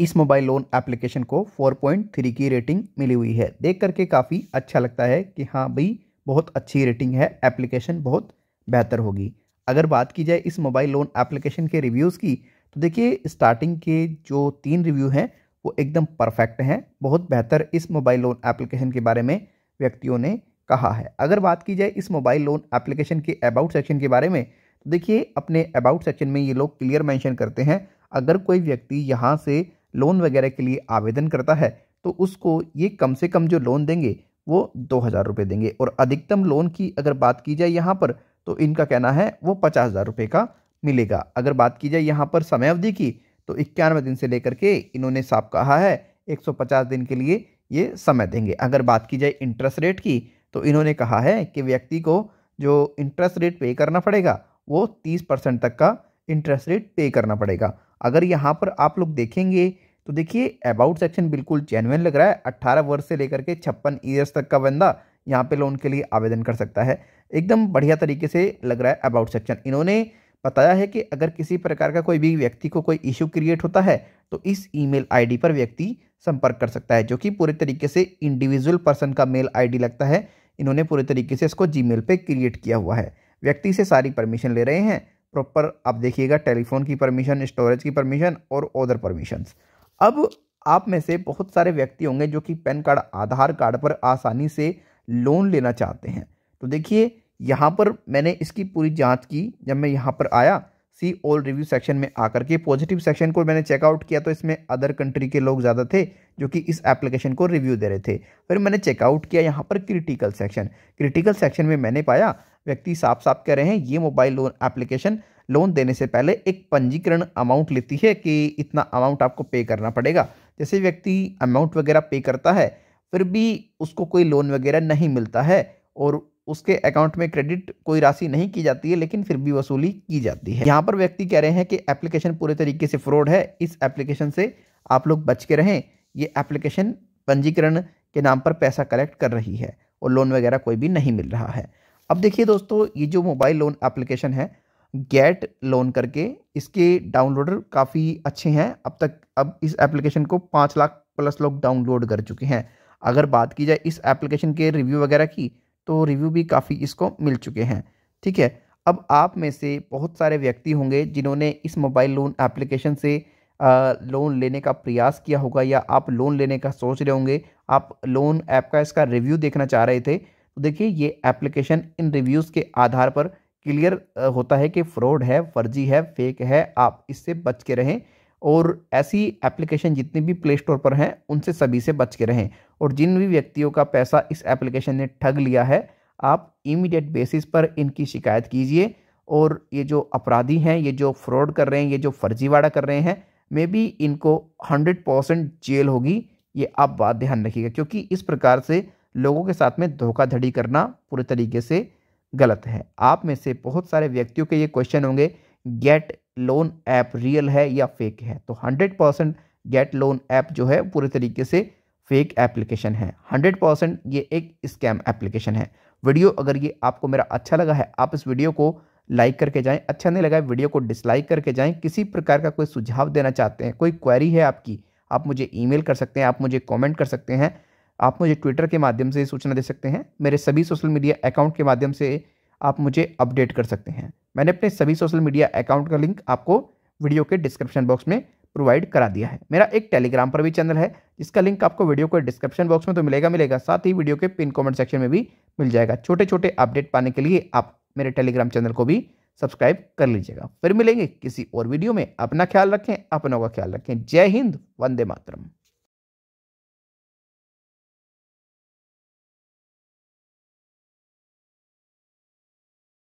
इस mobile loan application को 4.3 की रेटिंग मिली हुई है देख करके काफ़ी अच्छा लगता है कि हाँ भाई बहुत अच्छी रेटिंग है एप्लीकेशन बहुत बेहतर होगी अगर बात की जाए इस मोबाइल लोन एप्लीकेशन के रिव्यूज़ की तो देखिए स्टार्टिंग के जो तीन रिव्यू हैं वो एकदम परफेक्ट हैं बहुत बेहतर इस मोबाइल लोन एप्लीकेशन के बारे में व्यक्तियों ने कहा है अगर बात की जाए इस मोबाइल लोन एप्लीकेशन के अबाउट सेक्शन के बारे में तो देखिए अपने अबाउट सेक्शन में ये लोग क्लियर मैंशन करते हैं अगर कोई व्यक्ति यहाँ से लोन वगैरह के लिए आवेदन करता है तो उसको ये कम से कम जो लोन देंगे वो दो हज़ार रुपये देंगे और अधिकतम लोन की अगर बात की जाए यहाँ पर तो इनका कहना है वो पचास हज़ार रुपये का मिलेगा अगर बात की जाए यहाँ पर समय अवधि की तो इक्यानवे दिन से लेकर के इन्होंने साफ कहा है पचास दिन के लिए ये समय देंगे अगर बात की जाए इंटरेस्ट रेट की तो इन्होंने कहा है कि व्यक्ति को जो इंटरेस्ट रेट पे करना पड़ेगा वो 30 परसेंट तक का इंटरेस्ट रेट पे करना पड़ेगा अगर यहाँ पर आप लोग देखेंगे तो देखिए अबाउट सेक्शन बिल्कुल जेनुअन लग रहा है अट्ठारह वर्ष से लेकर के छप्पन ईयर्स तक का बंदा यहाँ पे लोन के लिए आवेदन कर सकता है एकदम बढ़िया तरीके से लग रहा है अबाउट सेक्शन इन्होंने बताया है कि अगर किसी प्रकार का कोई भी व्यक्ति को कोई इश्यू क्रिएट होता है तो इस ईमेल आईडी पर व्यक्ति संपर्क कर सकता है जो कि पूरे तरीके से इंडिविजुअल पर्सन का मेल आईडी लगता है इन्होंने पूरे तरीके से इसको जीमेल पे क्रिएट किया हुआ है व्यक्ति से सारी परमिशन ले रहे हैं प्रॉपर आप देखिएगा टेलीफोन की परमिशन स्टोरेज की परमिशन और अदर परमिशंस अब आप में से बहुत सारे व्यक्ति होंगे जो कि पैन कार्ड आधार कार्ड पर आसानी से लोन लेना चाहते हैं तो देखिए यहाँ पर मैंने इसकी पूरी जांच की जब मैं यहाँ पर आया सी ऑल रिव्यू सेक्शन में आकर के पॉजिटिव सेक्शन को मैंने चेकआउट किया तो इसमें अदर कंट्री के लोग ज़्यादा थे जो कि इस एप्लीकेशन को रिव्यू दे रहे थे फिर मैंने चेकआउट किया यहाँ पर क्रिटिकल सेक्शन क्रिटिकल सेक्शन में मैंने पाया व्यक्ति साफ साफ कह रहे हैं ये मोबाइल लोन एप्लीकेशन लोन देने से पहले एक पंजीकरण अमाउंट लेती है कि इतना अमाउंट आपको पे करना पड़ेगा जैसे व्यक्ति अमाउंट वगैरह पे करता है फिर भी उसको कोई लोन वगैरह नहीं मिलता है और उसके अकाउंट में क्रेडिट कोई राशि नहीं की जाती है लेकिन फिर भी वसूली की जाती है यहाँ पर व्यक्ति कह रहे हैं कि एप्लीकेशन पूरे तरीके से फ्रॉड है इस एप्लीकेशन से आप लोग बच के रहें ये एप्लीकेशन पंजीकरण के नाम पर पैसा कलेक्ट कर रही है और लोन वगैरह कोई भी नहीं मिल रहा है अब देखिए दोस्तों ये जो मोबाइल लोन एप्लीकेशन है गेट लोन करके इसके डाउनलोडर काफ़ी अच्छे हैं अब तक अब इस एप्लीकेशन को पाँच लाख प्लस लोग डाउनलोड कर चुके हैं अगर बात की जाए इस एप्लीकेशन के रिव्यू वगैरह की तो रिव्यू भी काफ़ी इसको मिल चुके हैं ठीक है अब आप में से बहुत सारे व्यक्ति होंगे जिन्होंने इस मोबाइल लोन एप्लीकेशन से लोन लेने का प्रयास किया होगा या आप लोन लेने का सोच रहे होंगे आप लोन ऐप का इसका रिव्यू देखना चाह रहे थे तो देखिए ये एप्लीकेशन इन रिव्यूज़ के आधार पर क्लियर होता है कि फ्रॉड है फर्जी है फेक है आप इससे बच के रहें और ऐसी एप्लीकेशन जितनी भी प्ले स्टोर पर हैं उनसे सभी से बच के रहें और जिन भी व्यक्तियों का पैसा इस एप्लीकेशन ने ठग लिया है आप इमीडिएट बेसिस पर इनकी शिकायत कीजिए और ये जो अपराधी हैं ये जो फ्रॉड कर रहे हैं ये जो फर्जीवाड़ा कर रहे हैं मे बी इनको हंड्रेड परसेंट जेल होगी ये आप बात ध्यान रखिएगा क्योंकि इस प्रकार से लोगों के साथ में धोखाधड़ी करना पूरे तरीके से गलत है आप में से बहुत सारे व्यक्तियों के ये क्वेश्चन होंगे गेट लोन ऐप रियल है या फेक है तो hundred percent get loan app जो है पूरे तरीके से फेक एप्लीकेशन है हंड्रेड परसेंट ये एक स्कैम एप्लीकेशन है वीडियो अगर ये आपको मेरा अच्छा लगा है आप इस वीडियो को लाइक करके जाएं अच्छा नहीं लगा वीडियो को डिसलाइक करके जाएं किसी प्रकार का कोई सुझाव देना चाहते हैं कोई क्वेरी है आपकी आप मुझे ई कर सकते हैं आप मुझे कॉमेंट कर सकते हैं आप मुझे ट्विटर के माध्यम से सूचना दे सकते हैं मेरे सभी सोशल मीडिया अकाउंट के माध्यम से आप मुझे अपडेट कर सकते हैं मैंने अपने सभी सोशल मीडिया अकाउंट का लिंक आपको वीडियो के डिस्क्रिप्शन बॉक्स में प्रोवाइड करा दिया है मेरा एक टेलीग्राम पर भी चैनल है जिसका लिंक आपको वीडियो के डिस्क्रिप्शन बॉक्स में तो मिलेगा मिलेगा साथ ही वीडियो के पिन कॉमेंट सेक्शन में भी मिल जाएगा छोटे छोटे अपडेट पाने के लिए आप मेरे टेलीग्राम चैनल को भी सब्सक्राइब कर लीजिएगा फिर मिलेंगे किसी और वीडियो में अपना ख्याल रखें अपनों का ख्याल रखें जय हिंद वंदे मातरम